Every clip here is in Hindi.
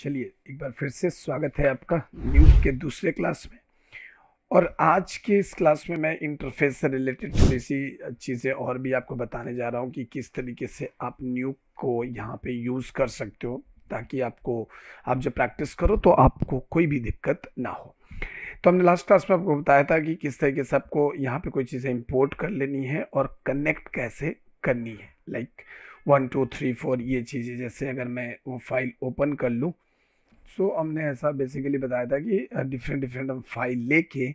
चलिए एक बार फिर से स्वागत है आपका न्यूज के दूसरे क्लास में और आज के इस क्लास में मैं इंटरफेस से रिलेटेड थोड़ी सी चीज़ें और भी आपको बताने जा रहा हूँ कि किस तरीके से आप न्यू को यहाँ पे यूज़ कर सकते हो ताकि आपको आप जब प्रैक्टिस करो तो आपको कोई भी दिक्कत ना हो तो हमने लास्ट क्लास में आपको बताया था कि किस तरीके से आपको यहाँ पे कोई चीज़ें इम्पोर्ट कर लेनी है और कनेक्ट कैसे करनी है like one two three four ये चीज़ें जैसे अगर मैं वो फाइल ओपन कर लूँ सो so, हमने ऐसा बेसिकली बताया था कि डिफरेंट डिफरेंट हम फाइल लेके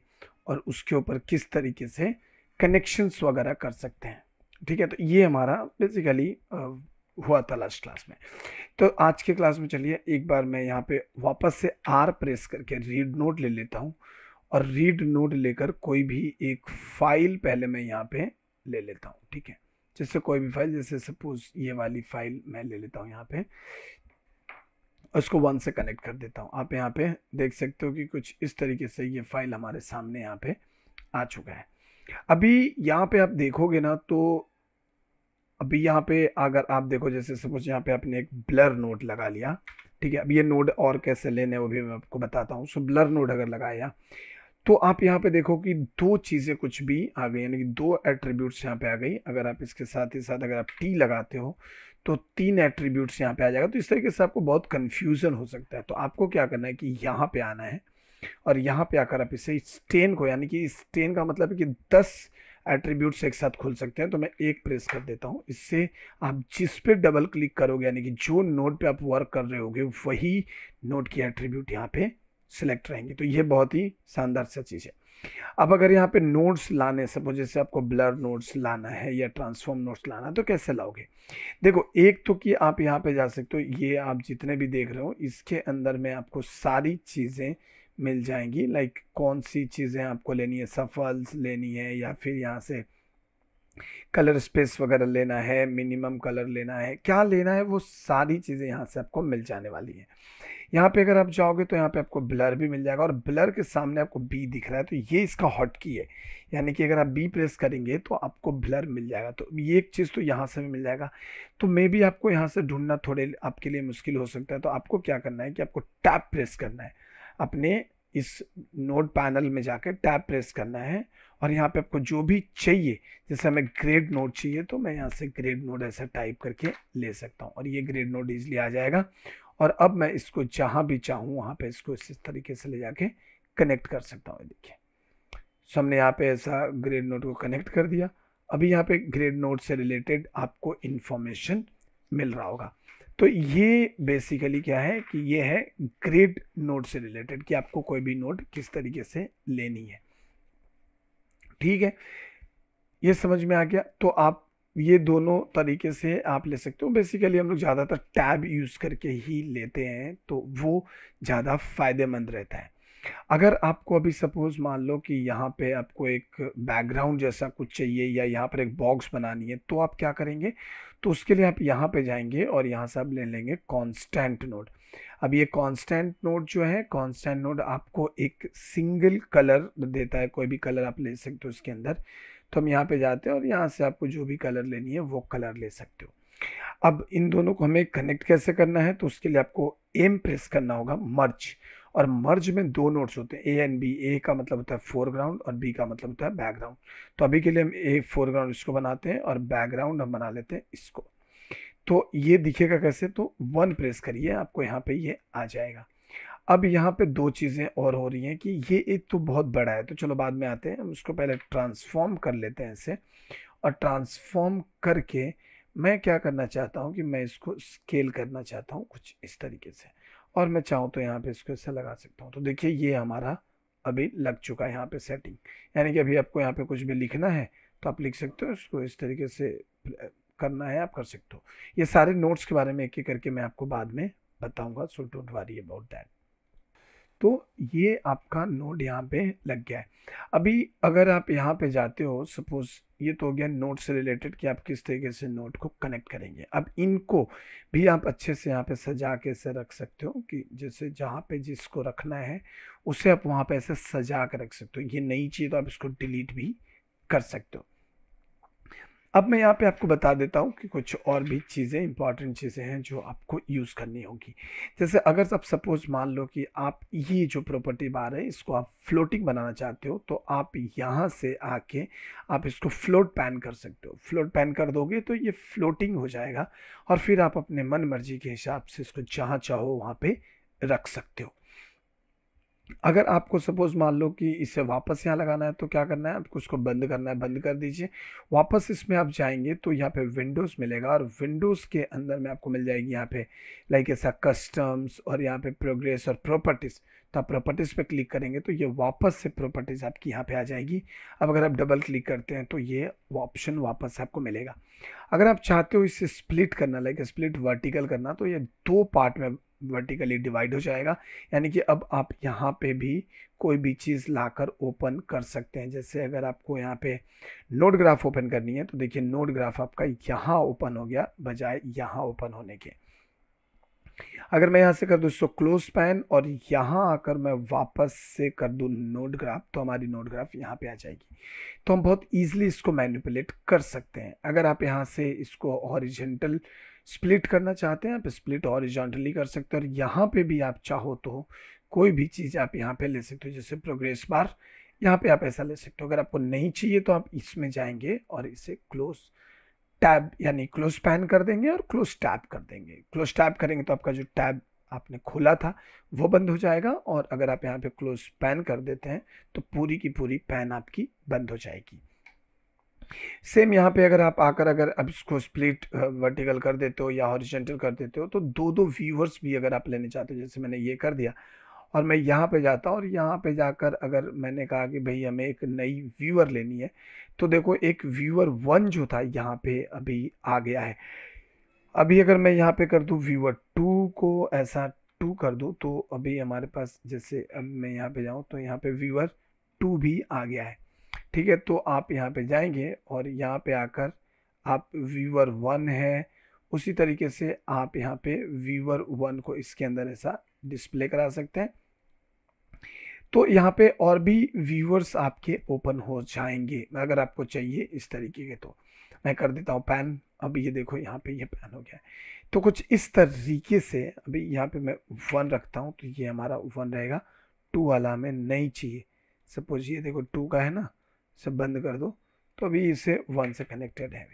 और उसके ऊपर किस तरीके से कनेक्शंस वगैरह कर सकते हैं ठीक है तो ये हमारा बेसिकली हुआ था लास्ट क्लास में तो आज के क्लास में चलिए एक बार मैं यहाँ पे वापस से आर प्रेस करके रीड नोट ले लेता हूँ और रीड नोट लेकर कोई भी एक फाइल पहले मैं यहाँ पे ले लेता हूँ ठीक है जैसे कोई भी फाइल जैसे सपोज ये वाली फाइल मैं ले लेता हूँ यहाँ पे उसको वन से कनेक्ट कर देता हूँ आप यहाँ पे देख सकते हो कि कुछ इस तरीके से ये फाइल हमारे सामने यहाँ पे आ चुका है अभी यहाँ पे आप देखोगे ना तो अभी यहाँ पे अगर आप देखो जैसे सपोज यहाँ पे आपने एक ब्लर नोट लगा लिया ठीक है अब ये नोट और कैसे लेने वो भी मैं आपको बताता हूँ सो ब्लर नोट अगर लगाया तो आप यहाँ पे देखो कि दो चीज़ें कुछ भी आ गई यानी कि दो एट्रीब्यूट्स यहाँ पे आ गई अगर आप इसके साथ ही साथ अगर आप टी लगाते हो तो तीन एट्रीब्यूट्स यहाँ पे आ जाएगा तो इस तरीके से आपको बहुत कन्फ्यूज़न हो सकता है तो आपको क्या करना है कि यहाँ पे आना है और यहाँ पे आकर आप इसे इस टेन को यानी कि इस टेन का मतलब है कि दस एट्रीब्यूट्स एक साथ खुल सकते हैं तो मैं एक प्रेस कर देता हूँ इससे आप जिस पे डबल क्लिक करोगे यानी कि जो नोट पे आप वर्क कर रहे होगे वही नोट की एट्रीब्यूट यहाँ पे सिलेक्ट रहेंगे तो ये बहुत ही शानदार सा चीज़ है अब अगर यहाँ पे नोट्स लाने सपोज जैसे आपको ब्लर नोट्स लाना है या ट्रांसफॉर्म नोट्स लाना है तो कैसे लाओगे देखो एक तो कि आप यहाँ पे जा सकते हो ये आप जितने भी देख रहे हो इसके अंदर में आपको सारी चीज़ें मिल जाएंगी लाइक कौन सी चीज़ें आपको लेनी है सफल्स लेनी है या फिर यहाँ से कलर स्पेस वगैरह लेना है मिनिमम कलर लेना है क्या लेना है वो सारी चीज़ें यहाँ से आपको मिल जाने वाली हैं यहाँ पे अगर आप जाओगे तो यहाँ पे आपको ब्लर भी मिल जाएगा और ब्लर के सामने आपको बी दिख रहा है तो ये इसका हॉट की है यानी कि अगर आप बी प्रेस करेंगे तो आपको ब्लर मिल जाएगा तो ये एक चीज़ तो यहाँ से भी मिल जाएगा तो मे बी आपको यहाँ से ढूंढना थोड़े आपके लिए मुश्किल हो सकता है तो आपको क्या करना है कि आपको टैप प्रेस करना है अपने इस नोट पैनल में जाकर टैप प्रेस करना है और यहाँ पे आपको जो भी चाहिए जैसे हमें ग्रेड नोट चाहिए तो मैं यहाँ से ग्रेड नोट ऐसा टाइप करके ले सकता हूँ और ये ग्रेड नोट इजली आ जाएगा और अब मैं इसको जहाँ भी चाहूँ वहाँ पे इसको इस तरीके से ले जाके कनेक्ट कर सकता हूँ देखिए सो हमने यहाँ पे ऐसा ग्रेड नोट को कनेक्ट कर दिया अभी यहाँ पे ग्रेड नोट से रिलेटेड आपको इन्फॉर्मेशन मिल रहा होगा तो ये बेसिकली क्या है कि ये है ग्रेड नोट से रिलेटेड कि आपको कोई भी नोट किस तरीके से लेनी है ठीक है ये समझ में आ गया तो आप ये दोनों तरीके से आप ले सकते हो बेसिकली हम लोग ज़्यादातर टैब यूज़ करके ही लेते हैं तो वो ज़्यादा फ़ायदेमंद रहता है अगर आपको अभी सपोज़ मान लो कि यहाँ पे आपको एक बैकग्राउंड जैसा कुछ चाहिए या यहाँ पर एक बॉक्स बनानी है तो आप क्या करेंगे तो उसके लिए आप यहाँ पे जाएंगे और यहाँ से आप ले लेंगे कांस्टेंट नोड अब ये कांस्टेंट नोड जो है कांस्टेंट नोड आपको एक सिंगल कलर देता है कोई भी कलर आप ले सकते हो उसके अंदर तो हम यहाँ पे जाते हैं और यहाँ से आपको जो भी कलर लेनी है वो कलर ले सकते हो अब इन दोनों को हमें कनेक्ट कैसे करना है तो उसके लिए आपको एम प्रेस करना होगा मर्ज और मर्ज में दो नोट्स होते हैं ए एंड बी ए का मतलब होता है फोरग्राउंड और बी का मतलब होता है बैकग्राउंड तो अभी के लिए हम ए फोरग्राउंड इसको बनाते हैं और बैकग्राउंड हम बना लेते हैं इसको तो ये दिखेगा कैसे तो वन प्रेस करिए आपको यहाँ पे ये आ जाएगा अब यहाँ पे दो चीज़ें और हो रही हैं कि ये एक तो बहुत बड़ा है तो चलो बाद में आते हैं हम उसको पहले ट्रांसफॉर्म कर लेते हैं इसे और ट्रांसफॉर्म करके मैं क्या करना चाहता हूँ कि मैं इसको स्केल करना चाहता हूँ कुछ इस तरीके से और मैं चाहूँ तो यहाँ पे इसको इससे लगा सकता हूँ तो देखिए ये हमारा अभी लग चुका है यहाँ पे सेटिंग यानी कि अभी आपको यहाँ पे कुछ भी लिखना है तो आप लिख सकते हो इसको इस तरीके से करना है आप कर सकते हो ये सारे नोट्स के बारे में एक एक करके मैं आपको बाद में बताऊँगा so don't worry about that तो ये आपका नोड यहाँ पे लग गया है अभी अगर आप यहाँ पे जाते हो सपोज ये तो हो गया नोट से रिलेटेड कि आप किस तरीके से नोट को कनेक्ट करेंगे अब इनको भी आप अच्छे से यहाँ पे सजा के ऐसे रख सकते हो कि जैसे जहाँ पे जिसको रखना है उसे आप वहाँ पे ऐसे सजा के रख सकते हो ये नई चीज़ तो आप इसको डिलीट भी कर सकते हो अब मैं यहाँ पे आपको बता देता हूँ कि कुछ और भी चीज़ें इंपॉर्टेंट चीज़ें हैं जो आपको यूज़ करनी होगी जैसे अगर आप सपोज़ मान लो कि आप ये जो प्रॉपर्टी बार है इसको आप फ्लोटिंग बनाना चाहते हो तो आप यहाँ से आके आप इसको फ्लोट पैन कर सकते हो फ्लोट पैन कर दोगे तो ये फ्लोटिंग हो जाएगा और फिर आप अपने मन मर्जी के हिसाब से इसको जहाँ चाहो वहाँ पर रख सकते हो अगर आपको सपोज़ मान लो कि इसे वापस यहाँ लगाना है तो क्या करना है आपको उसको बंद करना है बंद कर दीजिए वापस इसमें आप जाएंगे तो यहाँ पे विंडोज़ मिलेगा और विंडोज़ के अंदर में आपको मिल जाएगी यहाँ पे लाइक ऐसा कस्टम्स और यहाँ पे प्रोग्रेस और प्रॉपर्टीज़ तो आप प्रॉपर्टीज़ पे क्लिक करेंगे तो ये वापस से प्रॉपर्टीज़ आपकी यहाँ पे आ जाएगी अब अगर आप डबल क्लिक करते हैं तो ये ऑप्शन वापस आपको मिलेगा अगर आप चाहते हो इसे स्प्लिट करना लाइक स्प्लिट वर्टिकल करना तो ये दो पार्ट में वर्टिकली डिवाइड हो जाएगा यानी कि अब आप यहाँ पे भी कोई भी चीज़ लाकर ओपन कर सकते हैं जैसे अगर आपको यहाँ पे नोड ग्राफ ओपन करनी है तो देखिए नोड ग्राफ आपका यहाँ ओपन हो गया बजाय यहाँ ओपन होने के अगर मैं यहाँ से कर दूँ इसको क्लोज पैन और यहाँ आकर मैं वापस से कर दूँ नोड ग्राफ तो हमारी नोड ग्राफ यहाँ पे आ जाएगी तो हम बहुत ईजिली इसको मैनिपुलेट कर सकते हैं अगर आप यहाँ से इसको ऑरिजेंटल स्प्लिट करना चाहते हैं आप स्प्लिट हॉरिजॉन्टली कर सकते हो और यहाँ पे भी आप चाहो तो कोई भी चीज़ आप यहाँ पे ले सकते हो जैसे प्रोग्रेस बार यहाँ पे आप ऐसा ले सकते हो अगर आपको नहीं चाहिए तो आप इसमें जाएंगे और इसे क्लोज टैब यानी क्लोज पैन कर देंगे और क्लोज टैब कर देंगे क्लोज टैब करेंगे तो आपका जो टैब आपने खोला था वो बंद हो जाएगा और अगर आप यहाँ पे क्लोज पैन कर देते हैं तो पूरी की पूरी पैन आपकी बंद हो जाएगी सेम यहाँ पे अगर आप आकर अगर अब इसको स्प्लिट वर्टिकल कर देते हो या हॉरिजेंटल कर देते हो तो दो दो व्यूवर्स भी अगर आप लेने चाहते हो जैसे मैंने ये कर दिया और मैं यहाँ पे जाता हूँ और यहाँ पे जाकर अगर मैंने कहा कि भाई हमें एक नई व्यूअर लेनी है तो देखो एक व्यूअर वन जो था यहाँ पे अभी आ गया है अभी अगर मैं यहाँ पे कर दूँ व्यूअर टू को ऐसा टू कर दूँ तो अभी हमारे पास जैसे अब मैं यहाँ पे जाऊँ तो यहाँ पे व्यूअर टू भी आ गया है ठीक है तो आप यहाँ पे जाएंगे और यहाँ पे आकर आप व्यूवर वन है उसी तरीके से आप यहाँ पे व्यूवर वन को इसके अंदर ऐसा डिस्प्ले करा सकते हैं तो यहाँ पे और भी व्यूवर्स आपके ओपन हो जाएंगे अगर आपको चाहिए इस तरीके के तो मैं कर देता हूँ पैन अब ये देखो यहाँ पे ये पैन हो गया है तो कुछ इस तरीके से अभी यहाँ पे मैं वन रखता हूँ तो ये हमारा वन रहेगा टू वाला हमें नहीं चाहिए सपोज ये देखो टू का है ना सब बंद कर दो तो अभी इसे वन से कनेक्टेड है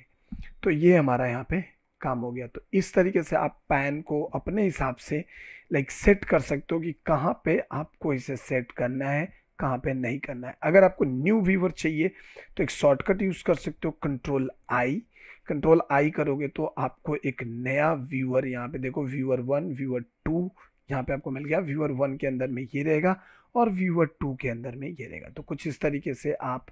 तो ये हमारा यहाँ पे काम हो गया तो इस तरीके से आप पैन को अपने हिसाब से लाइक सेट कर सकते हो कि कहाँ पे आपको इसे सेट करना है कहाँ पे नहीं करना है अगर आपको न्यू व्यूवर चाहिए तो एक शॉर्टकट यूज़ कर सकते हो कंट्रोल आई कंट्रोल आई करोगे तो आपको एक नया व्यूअर यहाँ पे देखो व्यूअर वन व्यूअर टू यहाँ पे आपको मिल गया व्यूअर वन के अंदर में ये रहेगा और व्यूअर टू के अंदर में ये रहेगा तो कुछ इस तरीके से आप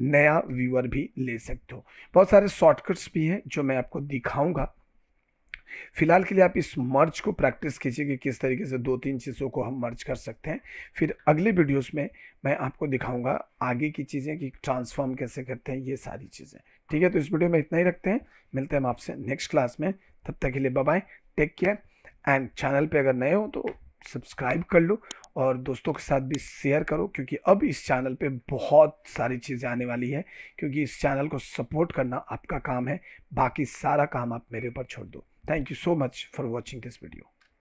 नया व्यूअर भी ले सकते हो बहुत सारे शॉर्टकट्स भी हैं जो मैं आपको दिखाऊंगा फिलहाल के लिए आप इस मर्ज को प्रैक्टिस कीजिए कि किस तरीके से दो तीन चीज़ों को हम मर्ज कर सकते हैं फिर अगले वीडियोस में मैं आपको दिखाऊंगा आगे की चीज़ें कि ट्रांसफॉर्म कैसे करते हैं ये सारी चीज़ें ठीक है तो इस वीडियो में इतना ही रखते हैं मिलते हैं हम आपसे नेक्स्ट क्लास में तब तक के लिए bye take care and channel पे अगर नए हो तो सब्सक्राइब कर लो और दोस्तों के साथ भी शेयर करो क्योंकि अब इस चैनल पे बहुत सारी चीज़ें आने वाली है क्योंकि इस चैनल को सपोर्ट करना आपका काम है बाकी सारा काम आप मेरे ऊपर छोड़ दो thank you so much for watching this video